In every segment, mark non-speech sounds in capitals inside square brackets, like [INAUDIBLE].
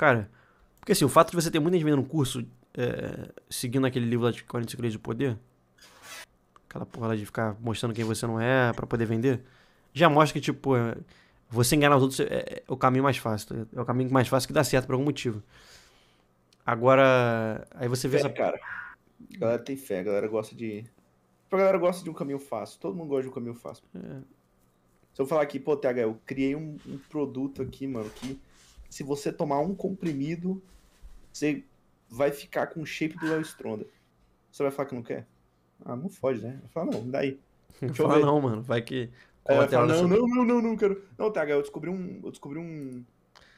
cara. Porque assim, o fato de você ter muita gente vendendo um curso é, seguindo aquele livro lá de 40 segredos do Poder, aquela porra lá de ficar mostrando quem você não é para poder vender, já mostra que, tipo, é, você enganar os outros é, é, é o caminho mais fácil. Tá é o caminho mais fácil que dá certo por algum motivo. Agora, aí você vê. Fé, essa... cara. A galera tem fé, a galera gosta de. A galera gosta de um caminho fácil. Todo mundo gosta de um caminho fácil. É. Se eu falar aqui, pô, TH, eu criei um, um produto aqui, mano, que se você tomar um comprimido, você vai ficar com o shape do Léo Stronda. Você vai falar que não quer? Ah, não fode, né? [LAUGHS] Fala, não, daí. Deixa fala não, mano, vai que. É, não, não, não, não, não, quero. Não, Taga, eu descobri um. Eu descobri um,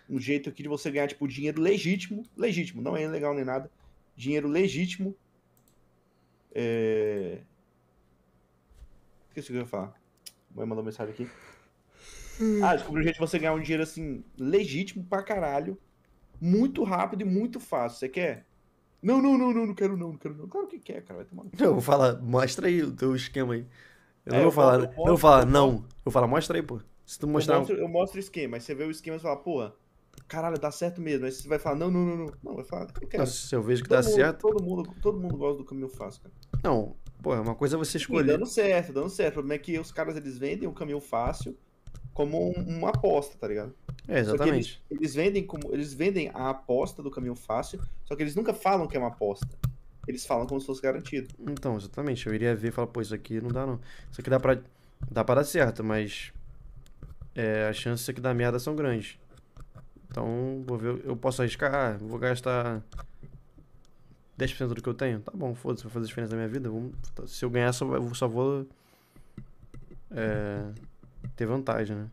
um jeito aqui de você ganhar, tipo, dinheiro legítimo. Legítimo, não é legal nem nada. Dinheiro legítimo. É. Esqueci o que eu ia falar. Mãe mandou mensagem aqui. Ah, descobri um jeito de você ganhar um dinheiro assim, legítimo pra caralho, muito rápido e muito fácil. Você quer? Não, não, não, não, não quero não, não quero não. Claro que quer, cara, vai tomar no Eu vou falar, mostra aí o teu esquema aí. Eu não é, vou eu falar, falo, eu não vou falar não. Eu vou falar, mostra aí, pô. Se tu mostrar, eu, mostro, eu mostro o esquema, aí você vê o esquema e fala, porra, caralho, dá certo mesmo. Aí você vai falar, não, não, não, não. Não, vai falar, não quero. se eu vejo que dá mundo, certo. Todo mundo, todo mundo gosta do caminho fácil, cara. Não, pô, é uma coisa é você E dando certo, dando certo. O problema é que os caras eles vendem o caminho fácil como um, uma aposta, tá ligado? É, exatamente. Eles, eles, vendem como eles vendem a aposta do caminho fácil, só que eles nunca falam que é uma aposta. Eles falam como se fosse garantido. Então, exatamente. Eu iria ver e falar, pô, isso aqui não dá não. Isso aqui dá para dá para dar certo, mas é, as chances aqui da merda são grandes. Então, vou ver, eu posso arriscar, ah, vou gastar 10% do que eu tenho. Tá bom, foda-se, vai fazer diferença na minha vida. se eu ganhar, só, só vou. É, ter vantagem, né?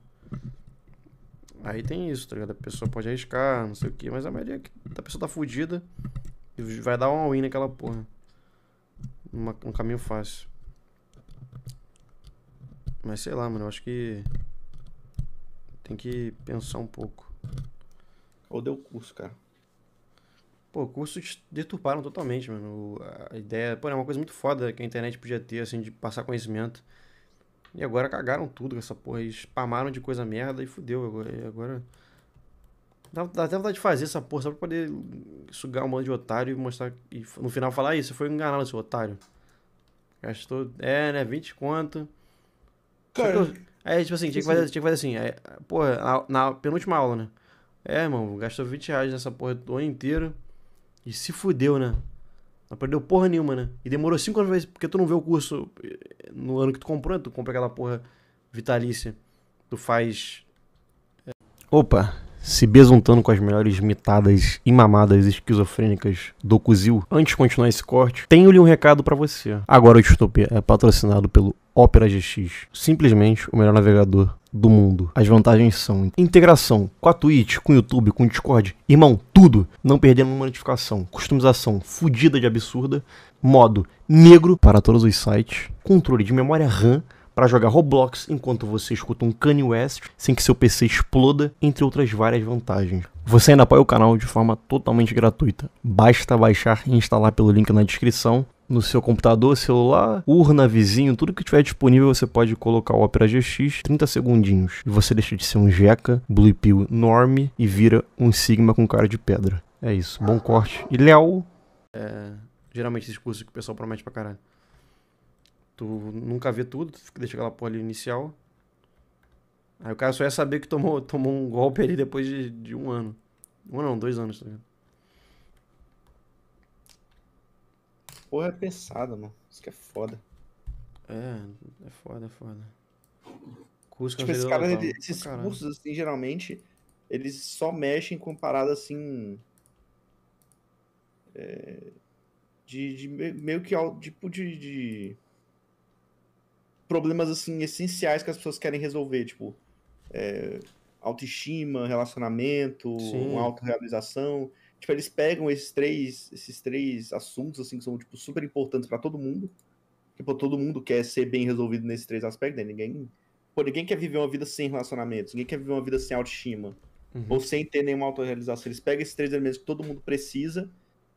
Aí tem isso, tá ligado? A pessoa pode arriscar, não sei o que, mas a maioria da é pessoa tá fudida e vai dar um all-in naquela porra. Uma, um caminho fácil. Mas sei lá, mano, eu acho que tem que pensar um pouco. Ou deu curso, cara. Pô, cursos deturparam totalmente, mano. A ideia, pô, é uma coisa muito foda que a internet podia ter, assim, de passar conhecimento. E agora cagaram tudo com essa porra. E spamaram de coisa merda e fudeu. Agora. E agora... Dá, dá, até vontade de fazer essa porra só pra poder sugar um monte de otário e mostrar. E no final falar ah, isso, foi enganado, seu otário. Gastou. É, né? 20 conto. Cara. Eu, tipo, é, tipo assim, tinha que fazer, tinha que fazer assim. É, porra, na, na, penúltima aula, né? É, irmão, gastou 20 reais nessa porra do ano inteiro. E se fudeu, né? Não perdeu porra nenhuma, né? E demorou 5 anos porque tu não vê o curso no ano que tu comprou, né? tu compra aquela porra vitalícia. Tu faz. É... Opa! Se besuntando com as melhores mitadas e mamadas esquizofrênicas do Cuzil, antes de continuar esse corte, tenho-lhe um recado para você. Agora o Distopia é patrocinado pelo Opera GX, simplesmente o melhor navegador do mundo. As vantagens são integração com a Twitch, com o YouTube, com o Discord. Irmão, tudo. Não perdendo uma notificação. Customização fodida de absurda. Modo negro para todos os sites. Controle de memória RAM para jogar Roblox enquanto você escuta um Kanye West sem que seu PC exploda, entre outras várias vantagens. Você ainda apoia o canal de forma totalmente gratuita. Basta baixar e instalar pelo link na descrição no seu computador, celular, urna, vizinho, tudo que tiver disponível, você pode colocar o Opera GX 30 segundinhos. E você deixa de ser um Jeca, Blue Pill enorme e vira um Sigma com cara de pedra. É isso, bom corte. E Léo? É, geralmente esses cursos que o pessoal promete pra caralho. Tu nunca vê tudo, tu deixa aquela porra ali inicial. Aí o cara só ia saber que tomou, tomou um golpe ali depois de, de um ano. Um não, dois anos, tá ligado? porra é pensada, mano. Isso que é foda. É, é foda, é foda. Curso é tipo, esses, caras, esses oh, cursos, assim, geralmente, eles só mexem com parada assim. É, de, de, meio que tipo de, de, problemas assim essenciais que as pessoas querem resolver, tipo é, autoestima, relacionamento, Sim. uma autorrealização. Tipo, eles pegam esses três, esses três assuntos, assim, que são, tipo, super importantes para todo mundo. Tipo, todo mundo quer ser bem resolvido nesses três aspectos, né? Ninguém... Pô, ninguém quer viver uma vida sem relacionamentos, ninguém quer viver uma vida sem autoestima. Uhum. Ou sem ter nenhuma autorrealização. Eles pegam esses três elementos que todo mundo precisa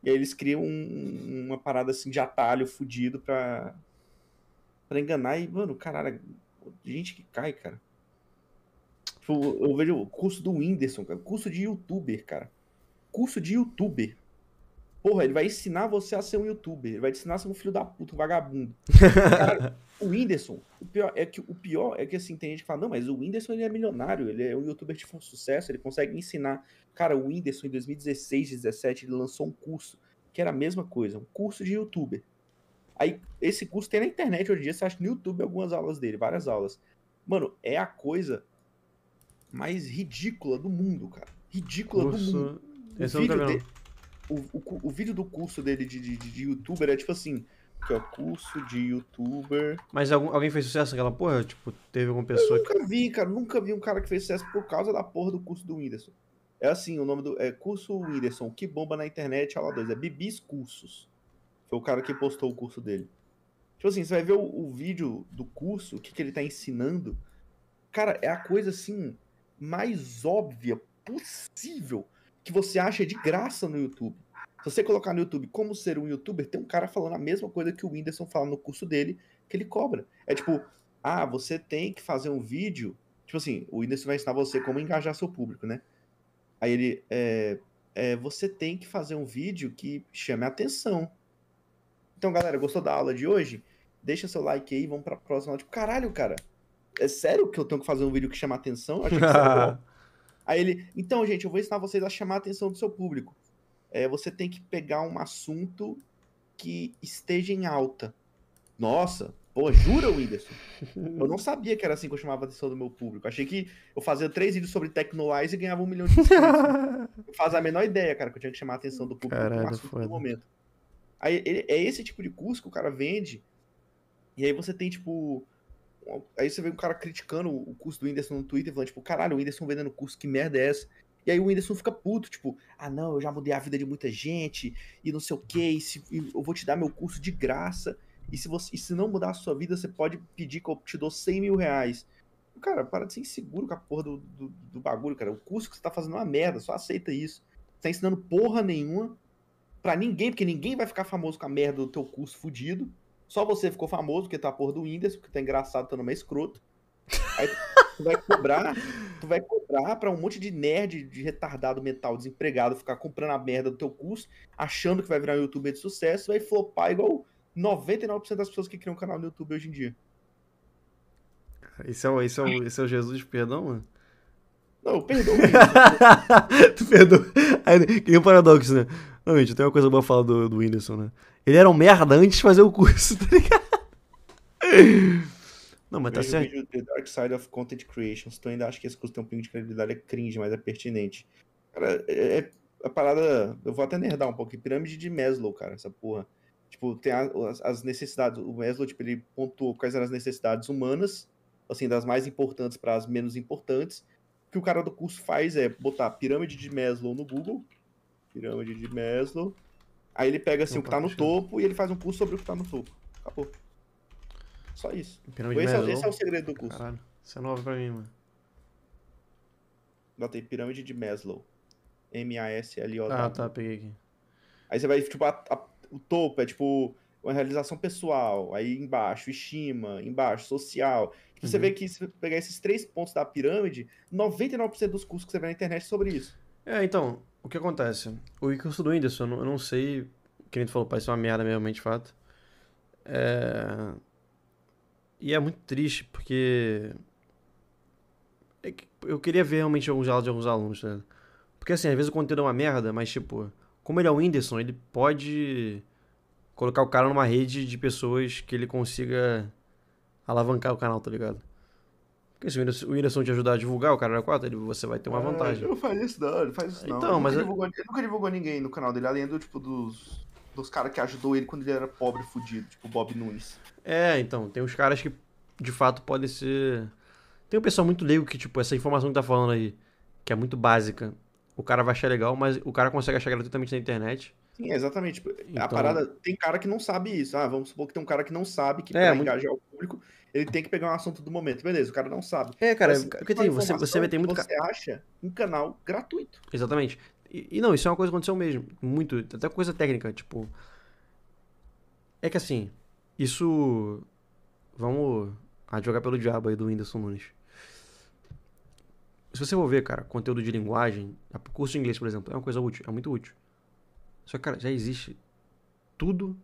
e aí eles criam um, uma parada, assim, de atalho fudido pra... para enganar e, mano, caralho, gente que cai, cara. Tipo, eu vejo o curso do Whindersson, cara, curso de youtuber, cara curso de youtuber. Porra, ele vai ensinar você a ser um youtuber. Ele vai te ensinar a ser um filho da puta, um vagabundo. Cara, [LAUGHS] o Whindersson, o pior é que o pior é que assim, tem gente que fala, não, mas o Whindersson ele é milionário, ele é um youtuber de sucesso, ele consegue ensinar. Cara, o Whindersson em 2016, 2017, ele lançou um curso, que era a mesma coisa, um curso de youtuber. Aí, esse curso tem na internet hoje em dia, você acha no YouTube algumas aulas dele, várias aulas. Mano, é a coisa mais ridícula do mundo, cara. Ridícula curso... do mundo esse vídeo o, o, o, vídeo do curso dele de, de, de youtuber é tipo assim. é o curso de youtuber. Mas algum, alguém fez sucesso naquela porra? Tipo, teve alguma pessoa. Eu nunca vi, cara. Nunca vi um cara que fez sucesso por causa da porra do curso do Whindersson. É assim, o nome do. É curso Whindersson, que bomba na internet, aula 2. É Bibis Cursos. Foi o cara que postou o curso dele. Tipo assim, você vai ver o, o vídeo do curso, o que, que ele tá ensinando. Cara, é a coisa assim mais óbvia possível que você acha de graça no YouTube. Se você colocar no YouTube como ser um youtuber, tem um cara falando a mesma coisa que o Whindersson fala no curso dele, que ele cobra. É tipo, ah, você tem que fazer um vídeo. Tipo assim, o Whindersson vai ensinar você como engajar seu público, né? Aí ele, é, é, você tem que fazer um vídeo que chame a atenção. Então, galera, gostou da aula de hoje? Deixa seu like aí, vamos pra próxima aula. Tipo, caralho, cara, é sério que eu tenho que fazer um vídeo que chama a atenção? Eu achei que [LAUGHS] Aí ele, então, gente, eu vou ensinar vocês a chamar a atenção do seu público. É, você tem que pegar um assunto que esteja em alta. Nossa, pô, jura, Whindersson? Eu não sabia que era assim que eu chamava a atenção do meu público. Achei que eu fazia três vídeos sobre Tecnolize e ganhava um milhão de inscritos. [LAUGHS] Não fazia a menor ideia, cara, que eu tinha que chamar a atenção do público Caralho, um assunto do momento. Aí, ele, é esse tipo de curso que o cara vende. E aí você tem, tipo, Aí você vê um cara criticando o curso do Whindersson no Twitter, falando, tipo, caralho, o Whindersson vendendo curso, que merda é essa? E aí o Whindersson fica puto, tipo, ah não, eu já mudei a vida de muita gente, e não sei o que, eu vou te dar meu curso de graça, e se, você, e se não mudar a sua vida, você pode pedir que eu te dou 100 mil reais. Cara, para de ser inseguro com a porra do, do, do bagulho, cara. O curso que você tá fazendo é uma merda, só aceita isso. Você tá ensinando porra nenhuma pra ninguém, porque ninguém vai ficar famoso com a merda do teu curso fudido. Só você ficou famoso porque tá a porra do Whindersson, que tá engraçado, tá no meio escroto. Aí tu vai cobrar, tu vai cobrar pra um monte de nerd, de retardado mental, desempregado, ficar comprando a merda do teu curso, achando que vai virar um youtuber de sucesso, vai flopar igual 99% das pessoas que criam um canal no YouTube hoje em dia. Esse é o, é o, é o Jesus de perdão, mano? Não, perdoa. [LAUGHS] tu perdoa. Aí, que nem um paradoxo, né? Não, gente, tem uma coisa boa falar do, do Whindersson, né? Ele era um merda antes de fazer o curso, [LAUGHS] tá ligado? Não, mas tá certo. Vídeo The Dark Side of Content Creations. Tu então ainda acha que esse curso tem um pingo de credibilidade, é cringe, mas é pertinente. Cara, é, é a parada. Eu vou até nerdar um pouco. Pirâmide de Maslow, cara, essa porra. Tipo, tem a, as, as, necessidades. O Maslow, tipo, ele pontuou quais eram as necessidades humanas, assim, das mais importantes para as menos importantes. O que o cara do curso faz é botar pirâmide de Maslow no Google. Pirâmide de Maslow. Aí ele pega assim, Opa, o que tá no achei. topo e ele faz um curso sobre o que tá no topo. Acabou. Só isso. Pirâmide esse, É, esse é o segredo do curso. Caralho, isso é novo pra mim, mano. Botei pirâmide de Maslow. M-A-S-L-O-W. Ah, tá, peguei aqui. Aí você vai, tipo, a, a, o topo é tipo uma realização pessoal, aí embaixo, estima, embaixo, social. Tipo, uhum. Você vê que se pegar esses três pontos da pirâmide, 99% dos cursos que você vê na internet é sobre isso. É, então, o que acontece? O recurso do Whindersson, eu não sei, que nem tu falou, parece uma merda mesmo, de fato. É... E é muito triste, porque... É eu queria ver realmente alguns aulas de alguns alunos, né? Porque assim, às vezes o conteúdo é uma merda, mas tipo... Como ele é o Whindersson, ele pode colocar o cara numa rede de pessoas que ele consiga alavancar o canal, tá ligado? Porque se o Whindersson te ajudar a divulgar o cara 4, ele, você vai ter uma é, vantagem. Não faz isso, não, ele faz isso, não. Então, ele mas nunca divulgou, ele nunca divulgou ninguém no canal dele, além do tipo dos, dos caras que ajudou ele quando ele era pobre fudido, tipo Bob Nunes. É, então, tem uns caras que de fato podem ser. Tem um pessoal muito leigo que, tipo, essa informação que tá falando aí, que é muito básica, o cara vai achar legal, mas o cara consegue achar gratuitamente na internet. Sim, exatamente. Tipo, então... A parada, tem cara que não sabe isso. Ah, vamos supor que tem um cara que não sabe que é, pra muito... engajar o público, ele tem que pegar um assunto do momento. Beleza, o cara não sabe. É, cara, Mas, é, que tem, você, você vai ter muito. Você acha um canal gratuito. Exatamente. E, e, não, isso é uma coisa que aconteceu mesmo. Muito. Até coisa técnica, tipo. É que assim, isso. Vamos a jogar pelo diabo aí do Whindersson Nunes. Se você for ver, cara, conteúdo de linguagem, curso de inglês, por exemplo, é uma coisa útil, é muito útil. Só que, cara, já existe tudo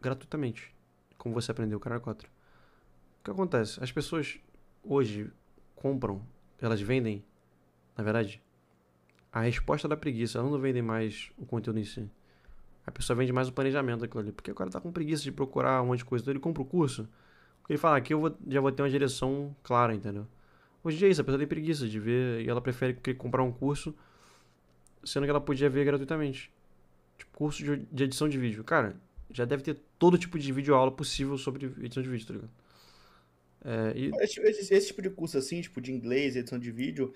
gratuitamente. Como você aprendeu o Cara 4. O que acontece? As pessoas hoje compram, elas vendem, na verdade, a resposta da preguiça. Elas não vendem mais o conteúdo em si. A pessoa vende mais o planejamento daquilo ali. Porque o cara tá com preguiça de procurar um monte de coisa. Então ele compra o curso. Porque ele fala, ah, aqui eu vou, já vou ter uma direção clara, entendeu? Hoje em dia é isso, a pessoa tem preguiça de ver e ela prefere comprar um curso, sendo que ela podia ver gratuitamente. Tipo, curso de, de edição de vídeo. Cara, já deve ter todo tipo de vídeo aula possível sobre edição de vídeo, tá ligado? É, e... esse, esse, esse, tipo de curso assim, tipo de inglês, edição de vídeo,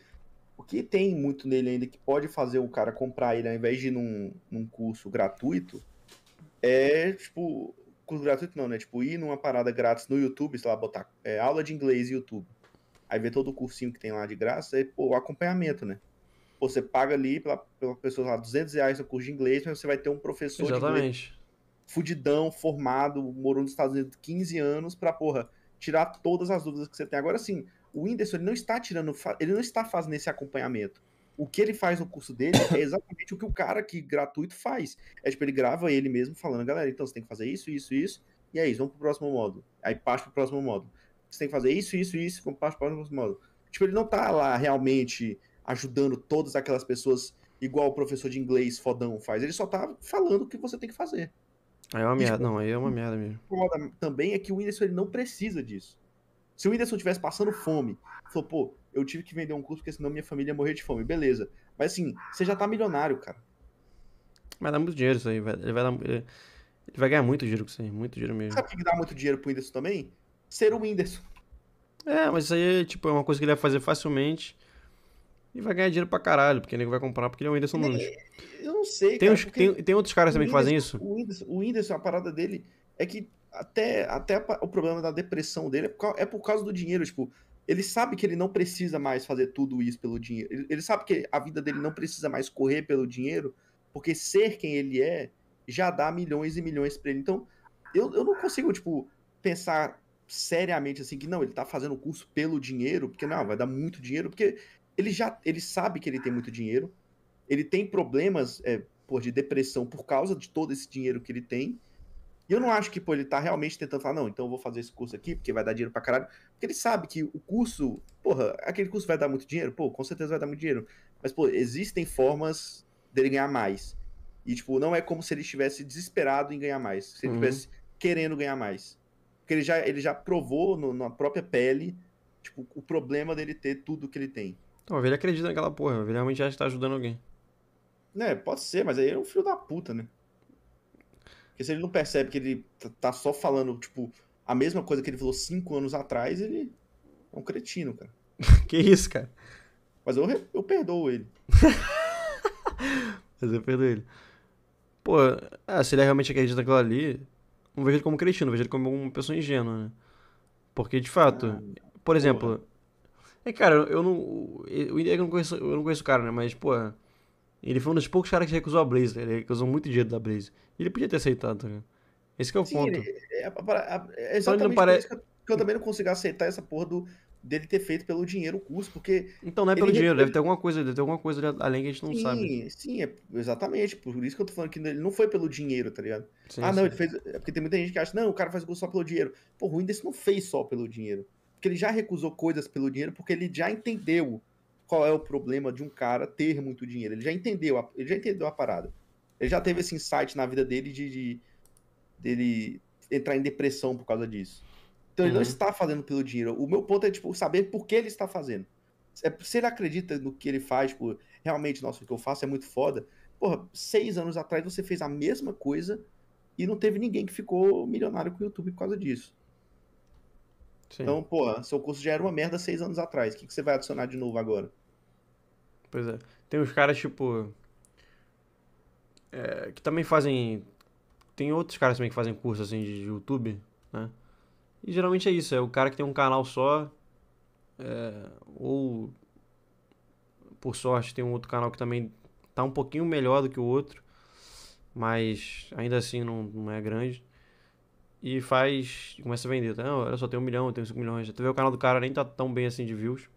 o que tem muito nele ainda que pode fazer o cara comprar ele ao invés de ir num, num curso gratuito, é tipo. Curso gratuito não, né? Tipo, ir numa parada grátis no YouTube, sei lá, botar é, aula de inglês YouTube. Aí ver todo o cursinho que tem lá de graça aí pô, o acompanhamento, né? Pô, você paga ali pela, pela pessoa lá 200 reais no curso de inglês, mas você vai ter um professor Exatamente. de inglês, fudidão, formado, morou nos Estados Unidos 15 anos pra, porra, tirar todas as dúvidas que você tem. Agora sim, o Whindersson ele não está tirando, ele não está fazendo esse acompanhamento. O que ele faz no curso dele é exatamente o que o cara que gratuito faz. É tipo, ele grava ele mesmo falando, galera, então você tem que fazer isso, isso, isso, e é isso, vamos pro próximo módulo. Aí passa pro próximo módulo. Você tem que fazer isso, isso, isso, vamos para pro próximo módulo. Tipo, ele não tá lá realmente ajudando todas aquelas pessoas igual o professor de inglês fodão faz. Ele só tá falando o que você tem que fazer. Aí é uma merda, tipo, não, aí é uma merda mesmo. Também é que o Whindersson ele não precisa disso. Se o Whindersson estivesse passando fome, falou, pô, eu tive que vender um curso porque senão minha família ia morrer de fome, beleza. Mas assim, você já tá milionário, cara. Mas dá muito dinheiro isso aí, velho. Ele vai dar. Ele vai ganhar muito dinheiro com isso aí, muito dinheiro mesmo. Sabe o que dá muito dinheiro pro Whindersson também? Ser o Whindersson. É, mas isso aí, tipo, é uma coisa que ele vai fazer facilmente. E vai ganhar dinheiro pra caralho, porque ninguém vai comprar porque ele é o Whindersson Nunes. É, eu não sei, tem cara. Uns, tem, tem outros caras também que fazem isso? O Whindersson, o Whindersson, a parada dele é que até, até o problema da depressão dele é por, causa, é por causa do dinheiro. Tipo, ele sabe que ele não precisa mais fazer tudo isso pelo dinheiro. Ele, ele sabe que a vida dele não precisa mais correr pelo dinheiro, porque ser quem ele é já dá milhões e milhões pra ele. Então, eu, eu não consigo, tipo, pensar seriamente assim que não, ele tá fazendo o curso pelo dinheiro, porque não, vai dar muito dinheiro, porque ele já ele sabe que ele tem muito dinheiro, ele tem problemas é, por, de depressão por causa de todo esse dinheiro que ele tem. E eu não acho que pô, ele tá realmente tentando falar, não, então eu vou fazer esse curso aqui, porque vai dar dinheiro pra caralho. Porque ele sabe que o curso, porra, aquele curso vai dar muito dinheiro? Pô, com certeza vai dar muito dinheiro. Mas, pô, existem formas dele ganhar mais. E, tipo, não é como se ele estivesse desesperado em ganhar mais. Se ele uhum. estivesse uhum. querendo ganhar mais. Porque ele já, ele já provou no, na própria pele, tipo, o problema dele ter tudo que ele tem. Não, a ovelha acredita naquela porra, a ovelha realmente acha que tá ajudando alguém. Né, pode ser, mas aí é um filho da puta, né? Porque se ele não percebe que ele tá, tá só falando, tipo, a mesma coisa que ele falou cinco anos atrás, ele é um cretino, cara. [LAUGHS] que isso, cara? Mas eu, eu perdoo ele. [LAUGHS] mas eu perdoo ele. Pô, é, se ele realmente acredita naquilo ali, não vejo ele como cretino, vejo ele como uma pessoa ingênua, né? Porque, de fato, ah, por exemplo, é, cara, eu não. O Index é eu não conheço, eu não conheço o cara, né? Mas, pô, ele foi um dos poucos caras que recusou a Blaze, Ele recusou muito dinheiro da Blaze. Ele podia ter aceitado, tá ligado? Esse é o Sim, ponto. Ele, é, é, é exatamente que, eu, que eu também não consigo aceitar essa porra do, dele ter feito pelo dinheiro o curso, porque. Então não é pelo dinheiro, deve ter alguma coisa, deve ter alguma coisa além que a gente não sim, sabe. Sim, é, exatamente. Por isso que eu tô falando que ele não foi pelo dinheiro, tá ligado? Sim, ah, não, sim. ele fez. É porque tem muita gente que acha, não, o cara faz o curso só pelo dinheiro. Pô, o desse não fez só pelo dinheiro. Porque ele já recusou coisas pelo dinheiro, porque ele já entendeu qual é o problema de um cara ter muito dinheiro. Ele já entendeu, a, ele já entendeu a parada. Ele já teve esse insight na vida dele de, de dele entrar em depressão por causa disso. Então uhum. ele não uhum. está fazendo pelo dinheiro. O meu ponto é tipo saber por que ele está fazendo. É, se ele acredita no que ele faz, tipo, realmente, nossa, o que eu faço é muito foda. Porra, seis anos atrás você fez a mesma coisa e não teve ninguém que ficou milionário com o YouTube por causa disso. Sim. Então, pô, seu curso já era uma merda seis anos atrás. O que, que você vai adicionar de novo agora? Pois é. Tem os caras, tipo. É, que também fazem. Tem outros caras também que fazem curso assim de YouTube, né? E geralmente é isso, é o cara que tem um canal só. É, ou por sorte tem um outro canal que também tá um pouquinho melhor do que o outro. Mas ainda assim não, não é grande e faz. começa a vender. Não, olha só, tem um milhão, tem cinco milhões. já teve o canal do cara nem tá tão bem assim de views.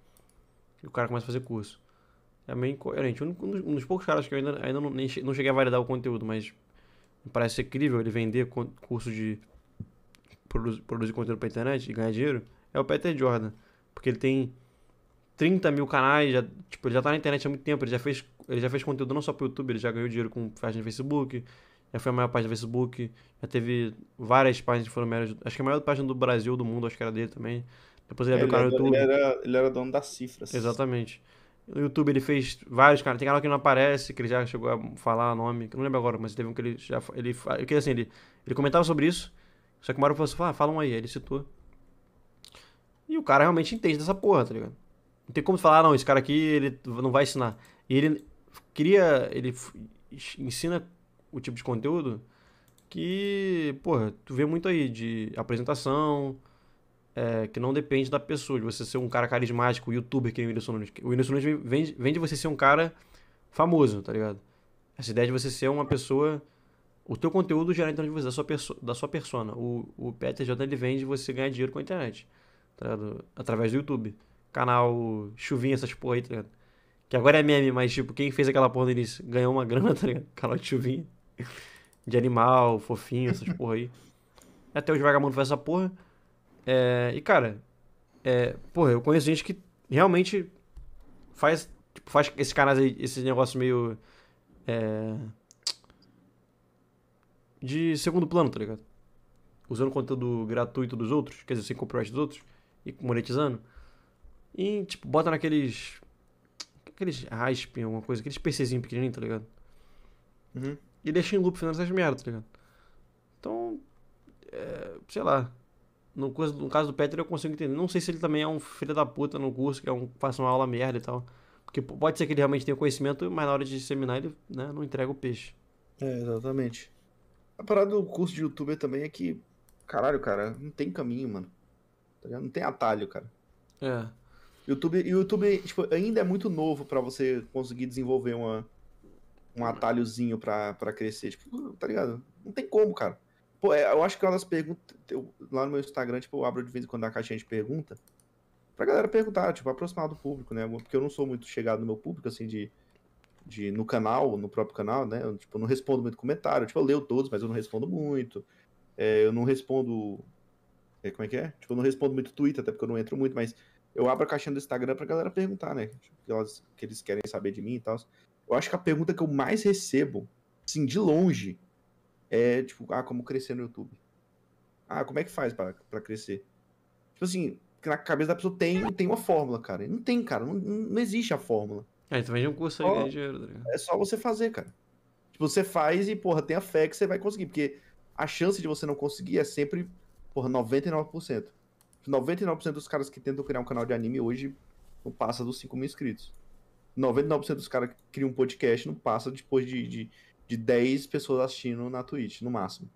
E o cara começa a fazer curso. É meio incoerente. Um, um dos poucos caras que eu ainda, ainda não, nem, não cheguei a validar o conteúdo, mas parece ser crível ele vender curso de produzir, produzir conteúdo pra internet e ganhar dinheiro. É o Peter Jordan. Porque ele tem 30 mil canais, já, tipo, ele já tá na internet há muito tempo, ele já fez, ele já fez conteúdo não só pro YouTube, ele já ganhou dinheiro com página no Facebook, já foi a maior página do Facebook, já teve várias páginas que foram melhores, Acho que a maior página do Brasil, do mundo, acho que era dele também. Depois ele abriu é, o canal do YouTube. Ele era, ele era dono das cifras. Assim. Exatamente. No YouTube ele fez vários canais. Tem canal que não aparece, que ele já chegou a falar nome. Eu não lembro agora, mas teve um que ele já. Ele, que, assim, ele, ele comentava sobre isso. Só que o hora falou assim: ah, fala um aí. Ele citou. E o cara realmente entende dessa porra, tá ligado? Não tem como falar, ah, não, esse cara aqui ele não vai ensinar. E ele cria. Ele ensina o tipo de conteúdo que, porra, tu vê muito aí de apresentação, é, que não depende da pessoa, de você ser um cara carismático, youtuber que é o Whindersson Nunes. O Whindersson Nunes vem, vem de você ser um cara famoso, tá ligado? Essa ideia de você ser uma pessoa... O teu conteúdo gera então de você, da sua, perso da sua persona. O, o PTJ, ele vem de você ganhar dinheiro com a internet, tá ligado? Através do YouTube. Canal Chuvinha, essas porra aí, tá ligado? Que agora é meme, mas tipo, quem fez aquela porra no início ganhou uma grana, [LAUGHS] tá ligado? Canal de Chuvinha. [LAUGHS] de animal, fofinho, essas [LAUGHS] porra aí. Até os vagabundos fazem essa porra. É, e, cara, é, porra, eu conheço gente que realmente faz, tipo, faz esses canais aí, esses negócios meio. É, de segundo plano, tá ligado? Usando conteúdo gratuito dos outros, quer dizer, sem copyright dos outros, e monetizando. E, tipo, bota naqueles. Aqueles rasp, alguma coisa, aqueles PCzinhos pequenininho, tá ligado? Uhum e deixa em loop fazendo essas merdas, tá ligado? Então, é, sei lá. No, no caso do Peter eu consigo entender. Não sei se ele também é um filho da puta no curso, que é um, faça uma aula merda e tal. Porque pode ser que ele realmente tenha conhecimento, mas na hora de disseminar ele né, não entrega o peixe. É, exatamente. A parada do curso de youtuber também é que, caralho, cara, não tem caminho, mano. Tá não tem atalho, cara. É. YouTube, YouTube tipo, ainda é muito novo para você conseguir desenvolver uma, um atalhozinho pra, pra crescer. Tipo, tá ligado? Não tem como, cara. Pô, é, eu acho que é uma das perguntas. Eu, lá no meu Instagram, tipo, eu abro de vez em quando a caixinha de pergunta. Pra galera perguntar, tipo, aproximar do público, né? Porque eu não sou muito chegado no meu público, assim, de. de no canal, no próprio canal, né? Eu, tipo, não respondo muito comentário. Tipo, eu leio todos, mas eu não respondo muito. É, eu não respondo. É, como é que é? Tipo, eu não respondo muito Twitter, até porque eu não entro muito, mas eu abro a caixinha do Instagram pra galera perguntar, né? Tipo, que, elas, que eles querem saber de mim e tal. Eu acho que a pergunta que eu mais recebo, assim, de longe, é tipo, ah, como crescer no YouTube? Ah, como é que faz para crescer? Tipo assim, na cabeça da pessoa tem, tem uma fórmula, cara. Não tem, cara. Não, não existe a fórmula. É, tu então vende um curso aí ganha dinheiro, tá É só você fazer, cara. Tipo, você faz e, porra, tenha fé que você vai conseguir. Porque a chance de você não conseguir é sempre, porra, 99%. 99% dos caras que tentam criar um canal de anime hoje não passa dos 5 mil inscritos. 99% dos caras que criam um podcast não passa depois de, de, de 10 pessoas assistindo na Twitch, no máximo.